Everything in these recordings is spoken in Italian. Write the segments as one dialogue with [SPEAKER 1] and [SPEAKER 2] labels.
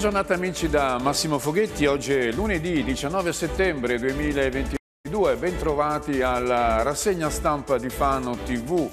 [SPEAKER 1] Buona giornata amici da Massimo Foghetti, oggi è lunedì 19 settembre 2022, bentrovati alla rassegna stampa di Fano TV.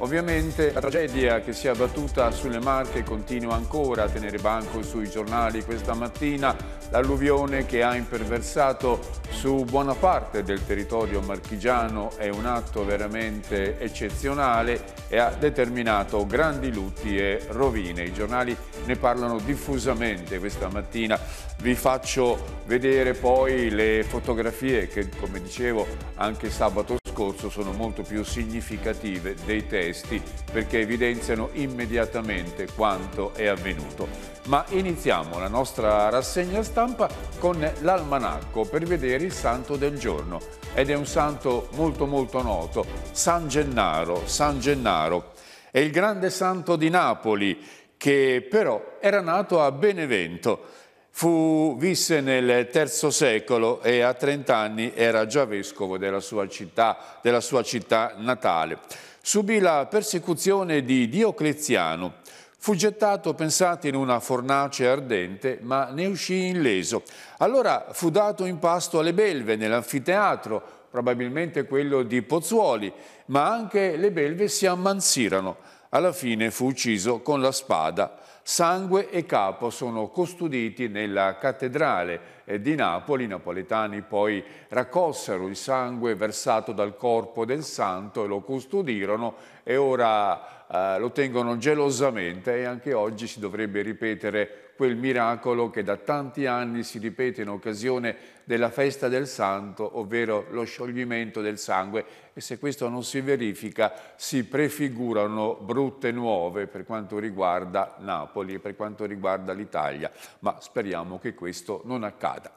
[SPEAKER 1] Ovviamente la tragedia che si è abbattuta sulle Marche continua ancora a tenere banco sui giornali questa mattina, l'alluvione che ha imperversato su buona parte del territorio marchigiano è un atto veramente eccezionale e ha determinato grandi lutti e rovine. I giornali ne parlano diffusamente questa mattina. Vi faccio vedere poi le fotografie che, come dicevo, anche sabato scorso sono molto più significative dei testi perché evidenziano immediatamente quanto è avvenuto. Ma iniziamo la nostra rassegna stampa con l'almanacco per vedere il santo del giorno ed è un santo molto molto noto, San Gennaro, San Gennaro. È il grande santo di Napoli che però era nato a Benevento Fu, visse nel III secolo e a 30 anni era già vescovo della sua città, della sua città natale. Subì la persecuzione di Diocleziano. Fu gettato, pensate, in una fornace ardente, ma ne uscì illeso. Allora fu dato in pasto alle belve nell'anfiteatro, probabilmente quello di Pozzuoli, ma anche le belve si ammansirono. Alla fine fu ucciso con la spada sangue e capo sono custoditi nella cattedrale di Napoli. I napoletani poi raccolsero il sangue versato dal corpo del santo e lo custodirono e ora eh, lo tengono gelosamente e anche oggi si dovrebbe ripetere quel miracolo che da tanti anni si ripete in occasione della festa del santo, ovvero lo scioglimento del sangue e se questo non si verifica si prefigurano brutte nuove per quanto riguarda Napoli e per quanto riguarda l'Italia, ma speriamo che questo non accada.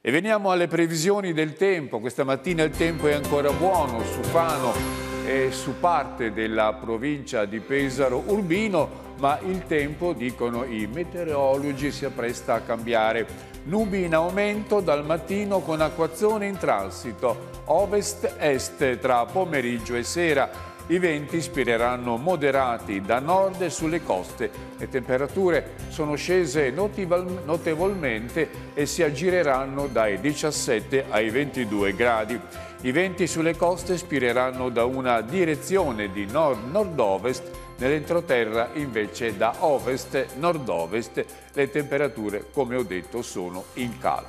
[SPEAKER 1] E veniamo alle previsioni del tempo, questa mattina il tempo è ancora buono, Sufano è su parte della provincia di Pesaro Urbino, ma il tempo, dicono i meteorologi, si appresta a cambiare. Nubi in aumento dal mattino con acquazzone in transito, ovest-est tra pomeriggio e sera. I venti spireranno moderati da nord sulle coste. Le temperature sono scese notevolmente e si aggireranno dai 17 ai 22 gradi. I venti sulle coste spireranno da una direzione di nord-nord-ovest, nell'entroterra invece da ovest-nord-ovest. Le temperature, come ho detto, sono in calo.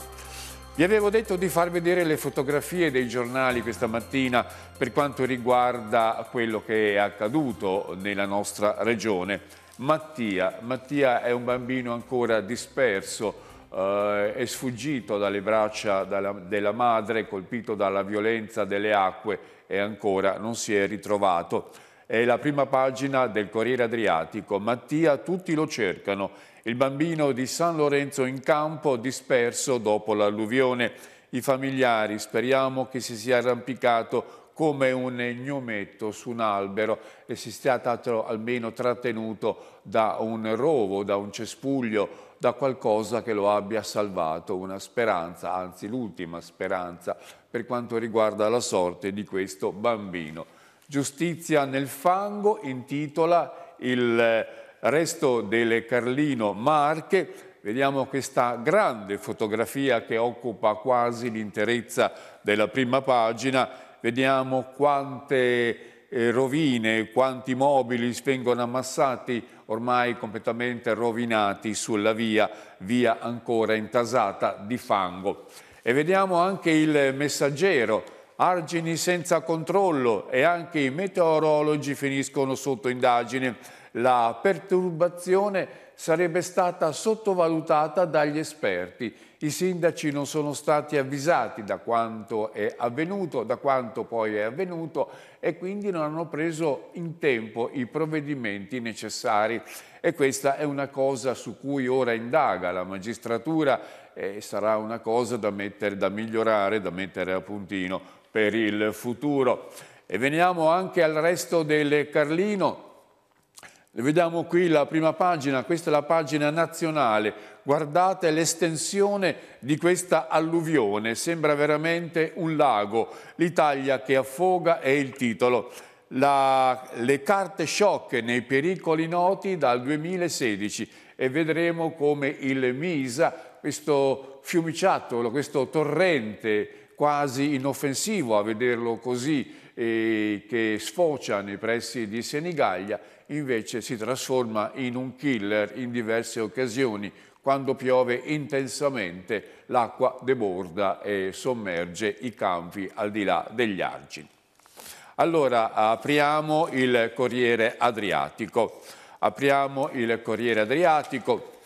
[SPEAKER 1] Vi avevo detto di far vedere le fotografie dei giornali questa mattina per quanto riguarda quello che è accaduto nella nostra regione. Mattia, Mattia è un bambino ancora disperso, eh, è sfuggito dalle braccia dalla, della madre, colpito dalla violenza delle acque e ancora non si è ritrovato. È la prima pagina del Corriere Adriatico. Mattia, tutti lo cercano. Il bambino di San Lorenzo in campo disperso dopo l'alluvione. I familiari speriamo che si sia arrampicato come un gnometto su un albero e si sia stato almeno trattenuto da un rovo, da un cespuglio da qualcosa che lo abbia salvato, una speranza, anzi l'ultima speranza per quanto riguarda la sorte di questo bambino. Giustizia nel fango intitola il eh, resto delle Carlino Marche, vediamo questa grande fotografia che occupa quasi l'interezza della prima pagina, vediamo quante rovine, quanti mobili vengono ammassati, ormai completamente rovinati sulla via, via ancora intasata di fango. E vediamo anche il messaggero, argini senza controllo e anche i meteorologi finiscono sotto indagine. La perturbazione sarebbe stata sottovalutata dagli esperti i sindaci non sono stati avvisati da quanto è avvenuto, da quanto poi è avvenuto e quindi non hanno preso in tempo i provvedimenti necessari e questa è una cosa su cui ora indaga la magistratura e sarà una cosa da, mettere, da migliorare, da mettere a puntino per il futuro. E veniamo anche al resto del Carlino, Vediamo qui la prima pagina, questa è la pagina nazionale, guardate l'estensione di questa alluvione, sembra veramente un lago, l'Italia che affoga è il titolo. La, le carte sciocche nei pericoli noti dal 2016 e vedremo come il Misa, questo fiumiciattolo, questo torrente quasi inoffensivo a vederlo così, eh, che sfocia nei pressi di Senigallia, invece si trasforma in un killer in diverse occasioni. Quando piove intensamente l'acqua deborda e sommerge i campi al di là degli argini. Allora apriamo il Corriere Adriatico. Apriamo il Corriere Adriatico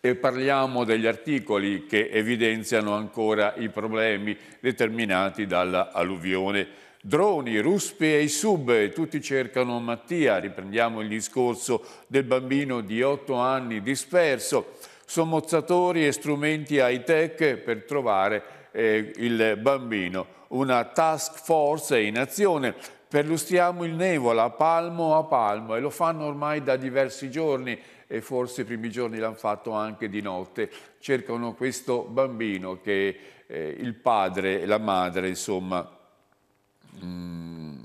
[SPEAKER 1] e parliamo degli articoli che evidenziano ancora i problemi determinati dall'alluvione droni, ruspe e i sub, tutti cercano Mattia, riprendiamo il discorso del bambino di 8 anni disperso, sommozzatori e strumenti high-tech per trovare eh, il bambino, una task force in azione perlustriamo il Nevola palmo a palmo e lo fanno ormai da diversi giorni e forse i primi giorni l'hanno fatto anche di notte. Cercano questo bambino che eh, il padre e la madre, insomma, Mm,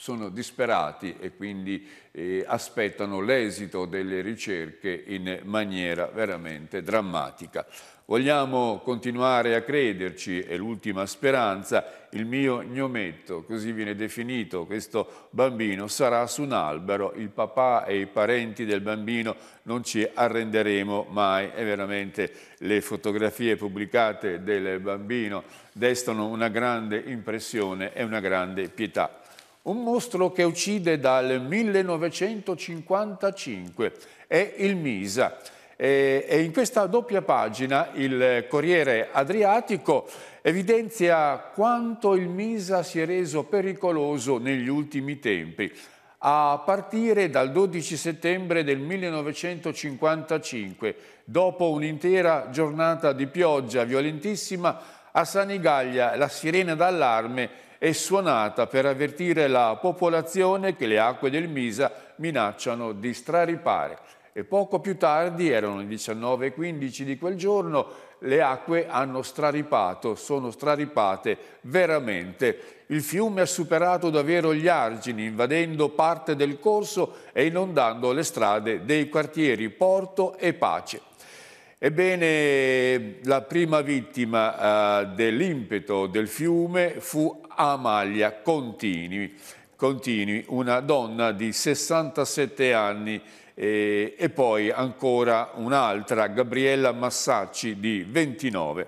[SPEAKER 1] sono disperati e quindi eh, aspettano l'esito delle ricerche in maniera veramente drammatica. Vogliamo continuare a crederci, è l'ultima speranza, il mio gnometto, così viene definito questo bambino, sarà su un albero, il papà e i parenti del bambino non ci arrenderemo mai e veramente le fotografie pubblicate del bambino destano una grande impressione e una grande pietà un mostro che uccide dal 1955, è il Misa. E, in questa doppia pagina il Corriere Adriatico evidenzia quanto il Misa si è reso pericoloso negli ultimi tempi a partire dal 12 settembre del 1955, dopo un'intera giornata di pioggia violentissima, a Sanigaglia la sirena d'allarme è suonata per avvertire la popolazione che le acque del Misa minacciano di straripare. E poco più tardi, erano le 19.15 di quel giorno, le acque hanno straripato, sono straripate veramente. Il fiume ha superato davvero gli argini, invadendo parte del corso e inondando le strade dei quartieri Porto e Pace. Ebbene, la prima vittima eh, dell'impeto del fiume fu Amalia Contini, Contini una donna di 67 anni eh, e poi ancora un'altra, Gabriella Massacci di 29.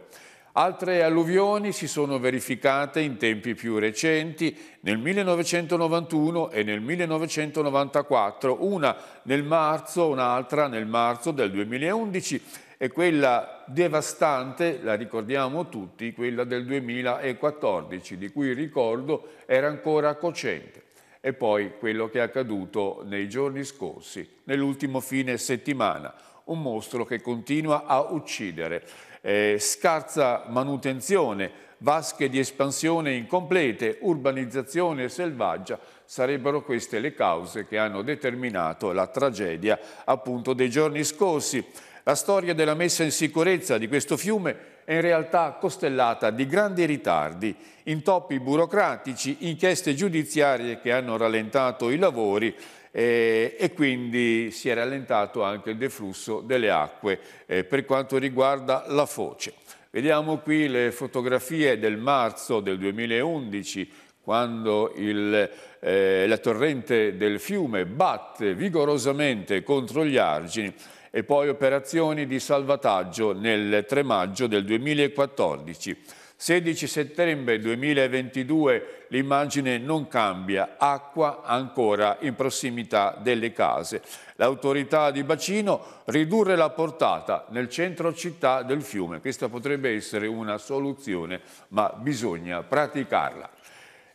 [SPEAKER 1] Altre alluvioni si sono verificate in tempi più recenti, nel 1991 e nel 1994, una nel marzo, un'altra nel marzo del 2011 e quella devastante, la ricordiamo tutti, quella del 2014, di cui il ricordo era ancora cocente. E poi quello che è accaduto nei giorni scorsi, nell'ultimo fine settimana, un mostro che continua a uccidere. Eh, scarsa manutenzione, vasche di espansione incomplete, urbanizzazione selvaggia, sarebbero queste le cause che hanno determinato la tragedia appunto dei giorni scorsi. La storia della messa in sicurezza di questo fiume è in realtà costellata di grandi ritardi, intoppi burocratici, inchieste giudiziarie che hanno rallentato i lavori eh, e quindi si è rallentato anche il deflusso delle acque eh, per quanto riguarda la foce. Vediamo qui le fotografie del marzo del 2011 quando il, eh, la torrente del fiume batte vigorosamente contro gli argini e poi operazioni di salvataggio nel 3 maggio del 2014. 16 settembre 2022 l'immagine non cambia, acqua ancora in prossimità delle case. L'autorità di bacino ridurre la portata nel centro città del fiume. Questa potrebbe essere una soluzione, ma bisogna praticarla.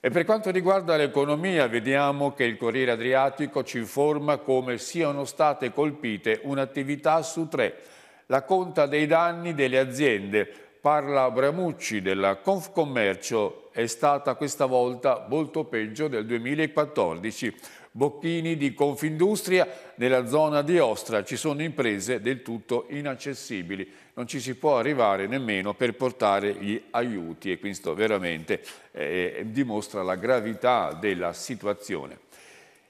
[SPEAKER 1] E per quanto riguarda l'economia, vediamo che il Corriere Adriatico ci informa come siano state colpite un'attività su tre. La conta dei danni delle aziende, parla Bramucci della Confcommercio, è stata questa volta molto peggio del 2014. Bocchini di Confindustria, nella zona di Ostra ci sono imprese del tutto inaccessibili non ci si può arrivare nemmeno per portare gli aiuti e questo veramente eh, dimostra la gravità della situazione.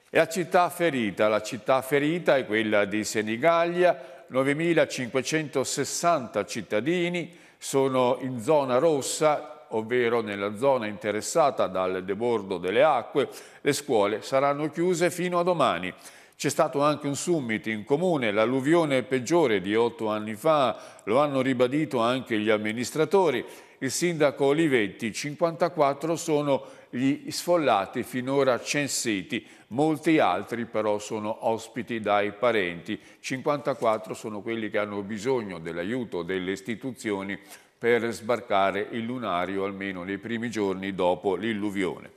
[SPEAKER 1] E la città ferita, la città ferita è quella di Senigallia, 9.560 cittadini sono in zona rossa, ovvero nella zona interessata dal debordo delle acque, le scuole saranno chiuse fino a domani. C'è stato anche un summit in comune, l'alluvione peggiore di otto anni fa, lo hanno ribadito anche gli amministratori. Il sindaco Olivetti, 54 sono gli sfollati finora censiti, molti altri però sono ospiti dai parenti. 54 sono quelli che hanno bisogno dell'aiuto delle istituzioni per sbarcare il lunario almeno nei primi giorni dopo l'illuvione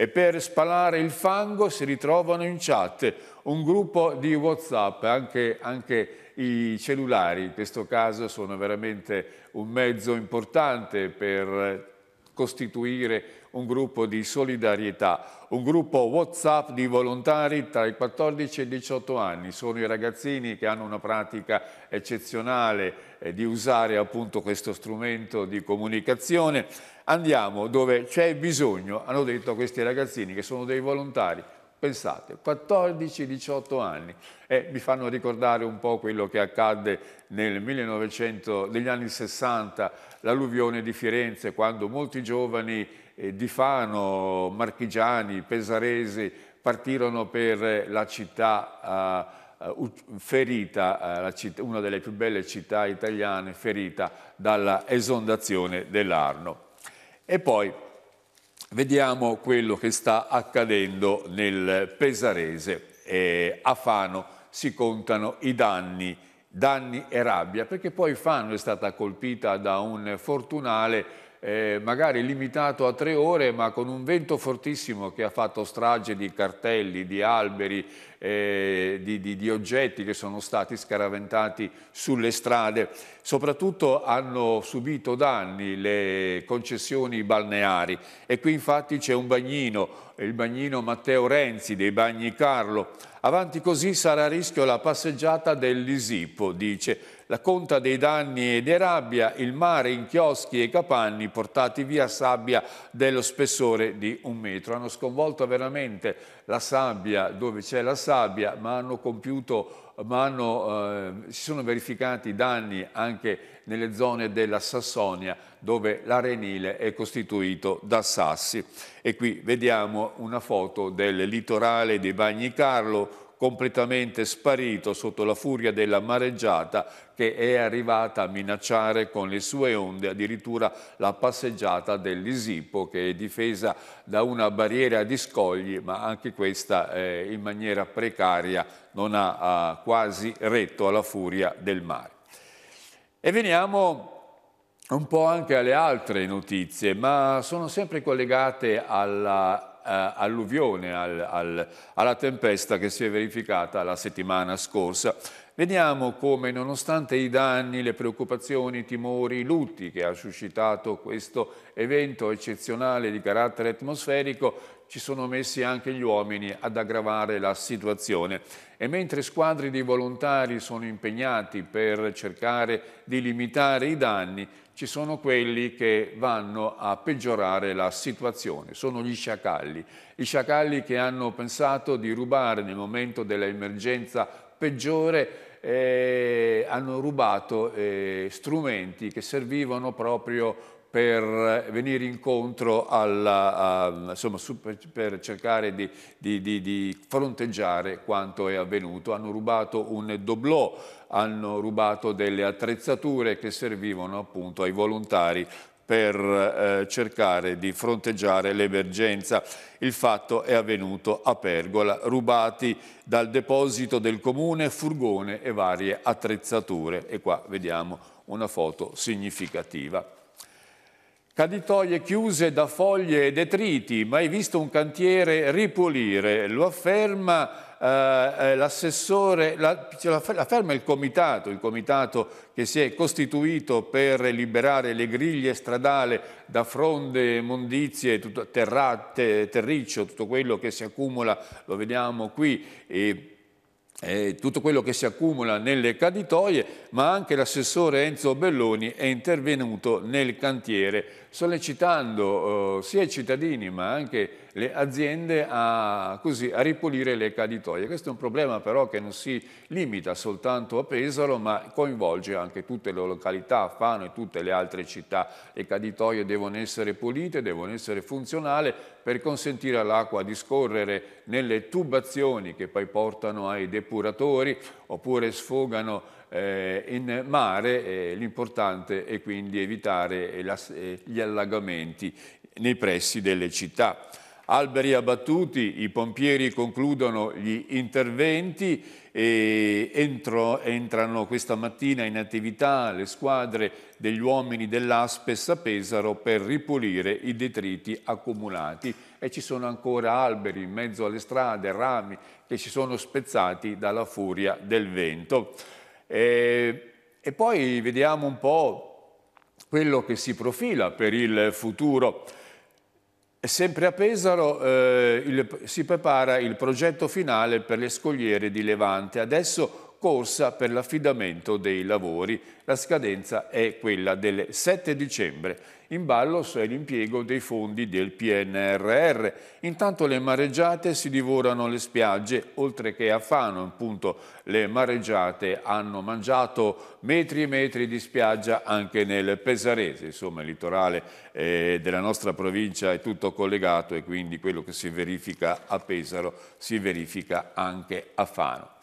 [SPEAKER 1] e per spalare il fango si ritrovano in chat un gruppo di Whatsapp, anche, anche i cellulari in questo caso sono veramente un mezzo importante per costituire un gruppo di solidarietà, un gruppo WhatsApp di volontari tra i 14 e i 18 anni. Sono i ragazzini che hanno una pratica eccezionale eh, di usare appunto questo strumento di comunicazione. Andiamo dove c'è bisogno, hanno detto questi ragazzini che sono dei volontari. Pensate, 14-18 anni e mi fanno ricordare un po' quello che accadde nel 1900, negli anni 60, l'alluvione di Firenze, quando molti giovani eh, di Fano, marchigiani, pesaresi partirono per la città eh, ferita, uh, la città, una delle più belle città italiane, ferita dalla esondazione dell'Arno. E poi vediamo quello che sta accadendo nel Pesarese. Eh, a Fano si contano i danni, danni e rabbia, perché poi Fano è stata colpita da un fortunale eh, magari limitato a tre ore, ma con un vento fortissimo che ha fatto strage di cartelli, di alberi, eh, di, di, di, oggetti che sono stati scaraventati sulle strade. Soprattutto hanno subito danni le concessioni balneari e qui infatti c'è un bagnino, il bagnino Matteo Renzi dei Bagni Carlo. Avanti così sarà a rischio la passeggiata dell'Isipo, dice la conta dei danni e ed Erabia, il mare, in chioschi e capanni portati via sabbia dello spessore di un metro. Hanno sconvolto veramente la sabbia dove c'è la sabbia, ma hanno compiuto ma hanno, eh, si sono verificati danni anche nelle zone della Sassonia dove l'arenile è costituito da sassi. E qui vediamo una foto del litorale dei Bagni Carlo, completamente sparito sotto la furia della mareggiata che è arrivata a minacciare con le sue onde addirittura la passeggiata dell'Isipo che è difesa da una barriera di scogli ma anche questa eh, in maniera precaria non ha, ha quasi retto alla furia del mare. E veniamo un po' anche alle altre notizie, ma sono sempre collegate alla eh, alluvione, al, al, alla tempesta che si è verificata la settimana scorsa Vediamo come, nonostante i danni, le preoccupazioni, i timori, i lutti che ha suscitato questo evento eccezionale di carattere atmosferico, ci sono messi anche gli uomini ad aggravare la situazione. E mentre squadre di volontari sono impegnati per cercare di limitare i danni, ci sono quelli che vanno a peggiorare la situazione, sono gli sciacalli. I sciacalli che hanno pensato di rubare nel momento dell'emergenza peggiore eh, hanno rubato eh, strumenti che servivano proprio per venire incontro alla, a, insomma, su, per cercare di, di, di, di, fronteggiare quanto è avvenuto. Hanno rubato un doblò, hanno rubato delle attrezzature che servivano appunto ai volontari per eh, cercare di fronteggiare l'emergenza. Il fatto è avvenuto a Pergola, rubati dal deposito del comune furgone e varie attrezzature. E qua vediamo una foto significativa. Caditoie chiuse da foglie e detriti, mai visto un cantiere ripulire, lo afferma eh, eh l'assessore, cioè, afferma il comitato, il comitato che si è costituito per liberare le griglie stradali da fronde, mondizie, tutto, terrate, terriccio, tutto quello che si accumula, lo vediamo qui, e, eh, tutto quello che si accumula nelle caditoie, ma anche l'assessore Enzo Belloni è intervenuto nel cantiere sollecitando eh, sia i cittadini ma anche le aziende a, così, a, ripulire le caditoie. Questo è un problema però che non si limita soltanto a Pesaro ma coinvolge anche tutte le località, Fano e tutte le altre città. Le caditoie devono essere pulite, devono essere funzionali per consentire all'acqua di scorrere nelle tubazioni che poi portano ai depuratori, oppure sfogano eh, in mare, eh, l'importante è quindi evitare eh, la, eh, gli allagamenti nei pressi delle città. Alberi abbattuti, i pompieri concludono gli interventi e entro, entrano questa mattina in attività le squadre degli uomini dell'Aspes a Pesaro per ripulire i detriti accumulati e ci sono ancora alberi in mezzo alle strade, rami che si sono spezzati dalla furia del vento. E, e poi vediamo un po' quello che si profila per il futuro. Sempre a Pesaro eh, il, si prepara il progetto finale per le scogliere di Levante. Adesso corsa per l'affidamento dei lavori. La scadenza è quella del 7 dicembre. In ballo c'è l'impiego dei fondi del PNRR. Intanto le mareggiate si divorano le spiagge, oltre che a Fano, appunto, le mareggiate hanno mangiato metri e metri di spiaggia anche nel Pesarese. Insomma, il litorale eh, della nostra provincia è tutto collegato e quindi quello che si verifica a Pesaro si verifica anche a Fano.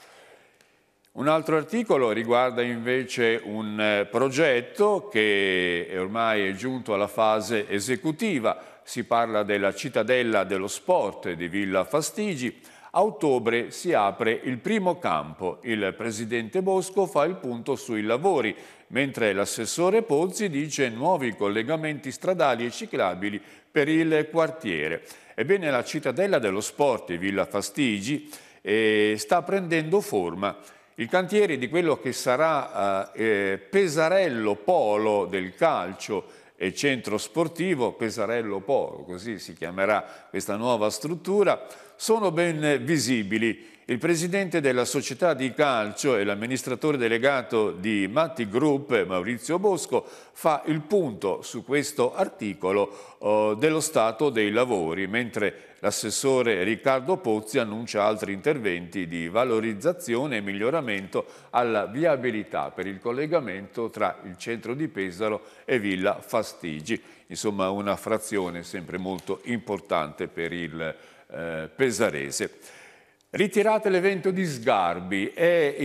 [SPEAKER 1] Un altro articolo riguarda invece un eh, progetto che ormai è giunto alla fase esecutiva, si parla della cittadella dello sport di Villa Fastigi, a ottobre si apre il primo campo, il presidente Bosco fa il punto sui lavori, mentre l'assessore Pozzi dice nuovi collegamenti stradali e ciclabili per il quartiere. Ebbene la cittadella dello sport di Villa Fastigi eh, sta prendendo forma il cantiere di quello che sarà eh, eh, Pesarello Polo del calcio e centro sportivo, Pesarello Polo, così si chiamerà questa nuova struttura, sono ben visibili. Il presidente della società di calcio e l'amministratore delegato di Matti Group, Maurizio Bosco, fa il punto su questo articolo eh, dello stato dei lavori, mentre L'assessore Riccardo Pozzi annuncia altri interventi di valorizzazione e miglioramento alla viabilità per il collegamento tra il centro di Pesaro e Villa Fastigi. Insomma una frazione sempre molto importante per il eh, pesarese. Ritirate l'evento di Sgarbi è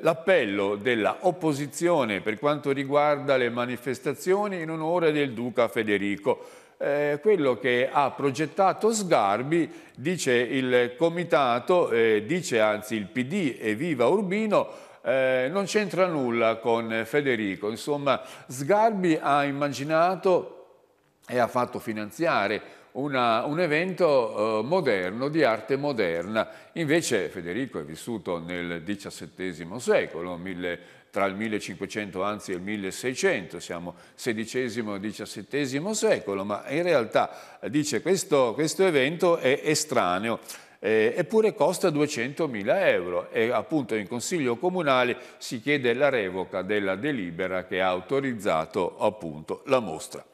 [SPEAKER 1] l'appello dell'opposizione per quanto riguarda le manifestazioni in onore del Duca Federico eh, quello che ha progettato Sgarbi, dice il comitato, eh, dice anzi il PD e Viva Urbino, eh, non c'entra nulla con Federico. Insomma, Sgarbi ha immaginato e ha fatto finanziare una, un evento eh, moderno, di arte moderna. Invece Federico è vissuto nel XVII secolo, 1400 tra il 1500 anzi, il 1600, siamo XVI e XVII secolo, ma in realtà eh, dice questo, questo evento è estraneo eh, eppure costa 200.000 euro e appunto in consiglio comunale si chiede la revoca della delibera che ha autorizzato appunto la mostra.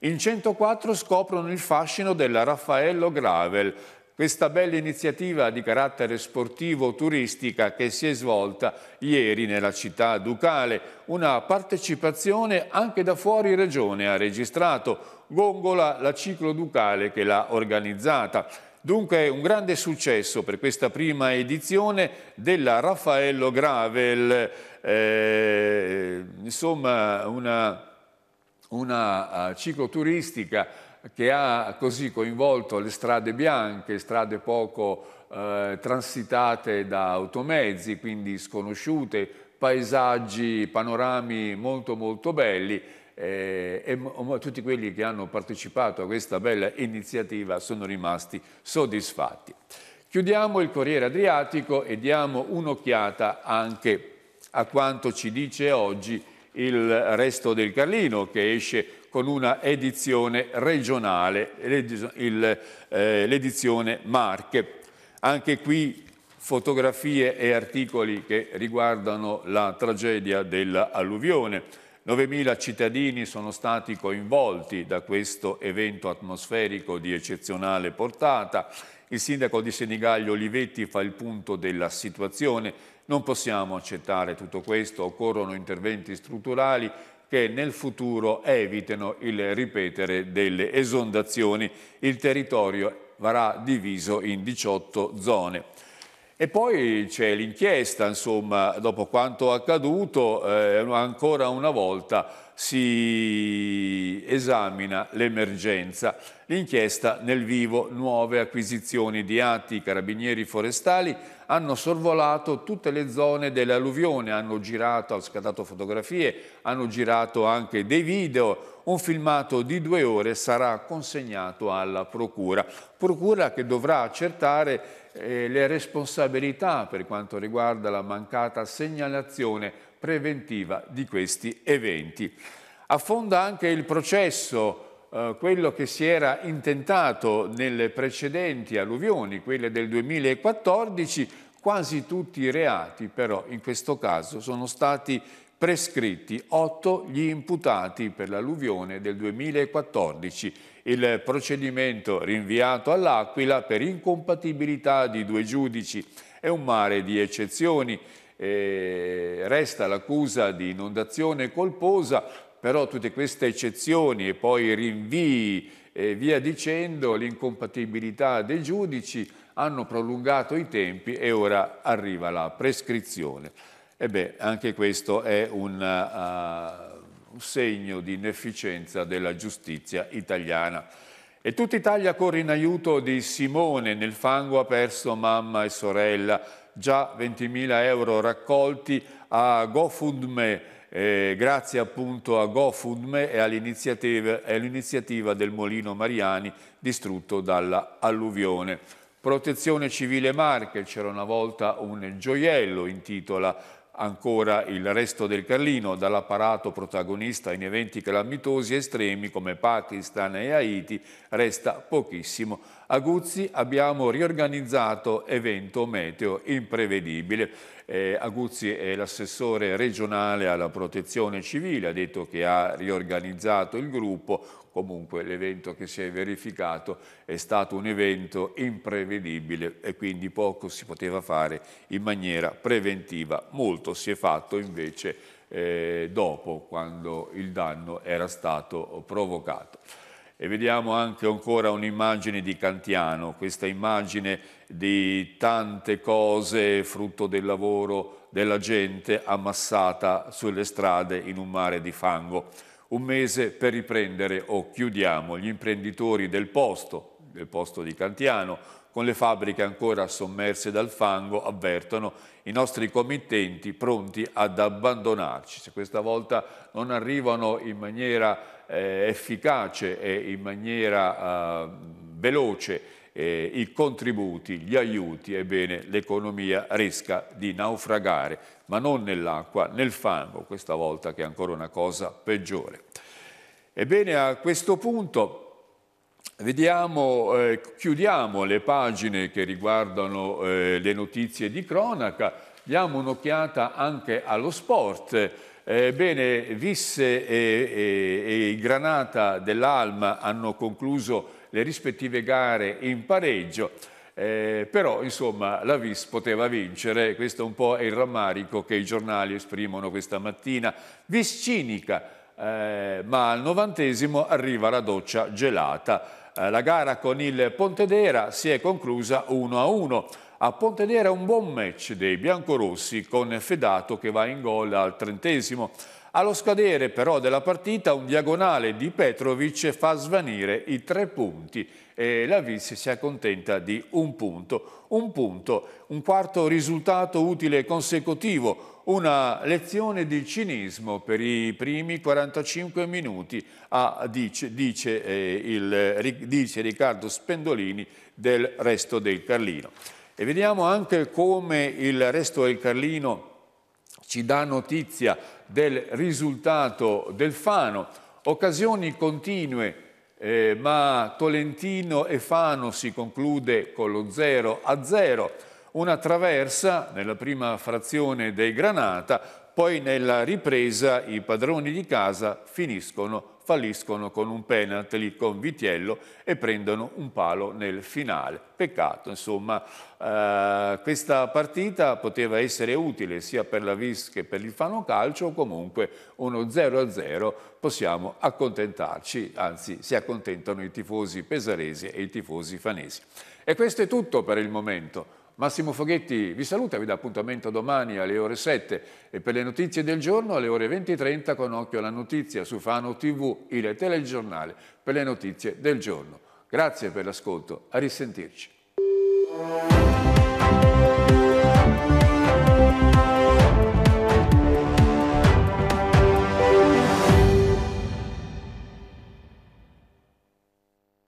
[SPEAKER 1] In 104 scoprono il fascino della Raffaello Gravel, questa bella iniziativa di carattere sportivo-turistica che si è svolta ieri nella città ducale. Una partecipazione anche da fuori regione ha registrato Gongola, la ciclo ducale che l'ha organizzata. Dunque un grande successo per questa prima edizione della Raffaello Gravel, eh, insomma una, una eh, cicloturistica che ha così coinvolto le strade bianche, strade poco eh, transitate da automezzi, quindi sconosciute, paesaggi, panorami molto molto belli eh, e tutti quelli che hanno partecipato a questa bella iniziativa sono rimasti soddisfatti. Chiudiamo il Corriere Adriatico e diamo un'occhiata anche a quanto ci dice oggi il resto del Carlino che esce con una edizione regionale, eh, l'edizione Marche. Anche qui fotografie e articoli che riguardano la tragedia dell'alluvione. 9.000 cittadini sono stati coinvolti da questo evento atmosferico di eccezionale portata. Il sindaco di Senigallia Olivetti fa il punto della situazione. Non possiamo accettare tutto questo, occorrono interventi strutturali che nel futuro evitino il ripetere delle esondazioni. Il territorio verrà diviso in 18 zone. E poi c'è l'inchiesta, insomma, dopo quanto accaduto, eh, ancora una volta si esamina l'emergenza. L'inchiesta nel vivo, nuove acquisizioni di atti, i carabinieri forestali hanno sorvolato tutte le zone dell'alluvione, hanno girato, hanno scattato fotografie, hanno girato anche dei video. Un filmato di due ore sarà consegnato alla Procura. Procura che dovrà accertare eh, le responsabilità per quanto riguarda la mancata segnalazione preventiva di questi eventi. Affonda anche il processo, eh, quello che si era intentato nelle precedenti alluvioni, quelle del 2014, quasi tutti i reati però in questo caso sono stati prescritti, otto gli imputati per l'alluvione del 2014, il procedimento rinviato all'Aquila per incompatibilità di due giudici, è un mare di eccezioni, eh, resta l'accusa di inondazione colposa, però tutte queste eccezioni e poi rinvii e via dicendo, l'incompatibilità dei giudici hanno prolungato i tempi e ora arriva la prescrizione. E beh, anche questo è un, uh, un segno di inefficienza della giustizia italiana. E tutta Italia corre in aiuto di Simone, nel fango ha perso mamma e sorella, già 20.000 euro raccolti a GoFundMe, eh, grazie appunto a GoFundMe e all'iniziativa del Molino Mariani distrutto dall'alluvione. Protezione civile Marche, c'era una volta un gioiello, intitola Ancora il resto del Carlino, dall'apparato protagonista in eventi calamitosi estremi come Pakistan e Haiti, resta pochissimo. A Guzzi abbiamo riorganizzato evento meteo imprevedibile. Eh, Aguzzi è l'assessore regionale alla protezione civile, ha detto che ha riorganizzato il gruppo comunque l'evento che si è verificato è stato un evento imprevedibile e quindi poco si poteva fare in maniera preventiva, molto si è fatto invece eh, dopo quando il danno era stato provocato. E vediamo anche ancora un'immagine di Cantiano, questa immagine di tante cose frutto del lavoro della gente ammassata sulle strade in un mare di fango un mese per riprendere o chiudiamo gli imprenditori del posto, del posto di Cantiano, con le fabbriche ancora sommerse dal fango, avvertono i nostri committenti pronti ad abbandonarci. Se questa volta non arrivano in maniera eh, efficace e in maniera eh, veloce eh, i contributi, gli aiuti, ebbene l'economia rischia di naufragare, ma non nell'acqua, nel fango, questa volta che è ancora una cosa peggiore. Ebbene a questo punto Vediamo, eh, chiudiamo le pagine che riguardano eh, le notizie di cronaca, diamo un'occhiata anche allo sport. Ebbene, eh, Visse e, e, e Granata dell'Alma hanno concluso le rispettive gare in pareggio, eh, però insomma la Vis poteva vincere, questo è un po' il rammarico che i giornali esprimono questa mattina. Vis cinica, eh, ma al novantesimo arriva la doccia gelata. Eh, la gara con il Pontedera si è conclusa 1-1. a A Pontedera un buon match dei biancorossi con Fedato che va in gol al trentesimo. Allo scadere però della partita un diagonale di Petrovic fa svanire i tre punti e la Viz si accontenta di un punto. Un punto, un quarto risultato utile consecutivo, una lezione di cinismo per i primi 45 minuti, ah, dice, dice, eh, il, dice Riccardo Spendolini del resto del Carlino. E vediamo anche come il resto del Carlino ci dà notizia del risultato del Fano, occasioni continue eh, ma Tolentino e Fano si conclude con lo 0 a 0, una traversa nella prima frazione dei Granata poi nella ripresa i padroni di casa finiscono, falliscono con un penalty con Vitiello e prendono un palo nel finale. Peccato, insomma, eh, questa partita poteva essere utile sia per la Vis che per il Fano Calcio, comunque uno 0-0 possiamo accontentarci, anzi si accontentano i tifosi pesaresi e i tifosi fanesi. E questo è tutto per il momento. Massimo Foghetti vi saluta, vi dà appuntamento domani alle ore 7 e per le notizie del giorno alle ore 20.30 con occhio alla notizia su Fano TV, il telegiornale per le notizie del giorno. Grazie per l'ascolto, a risentirci.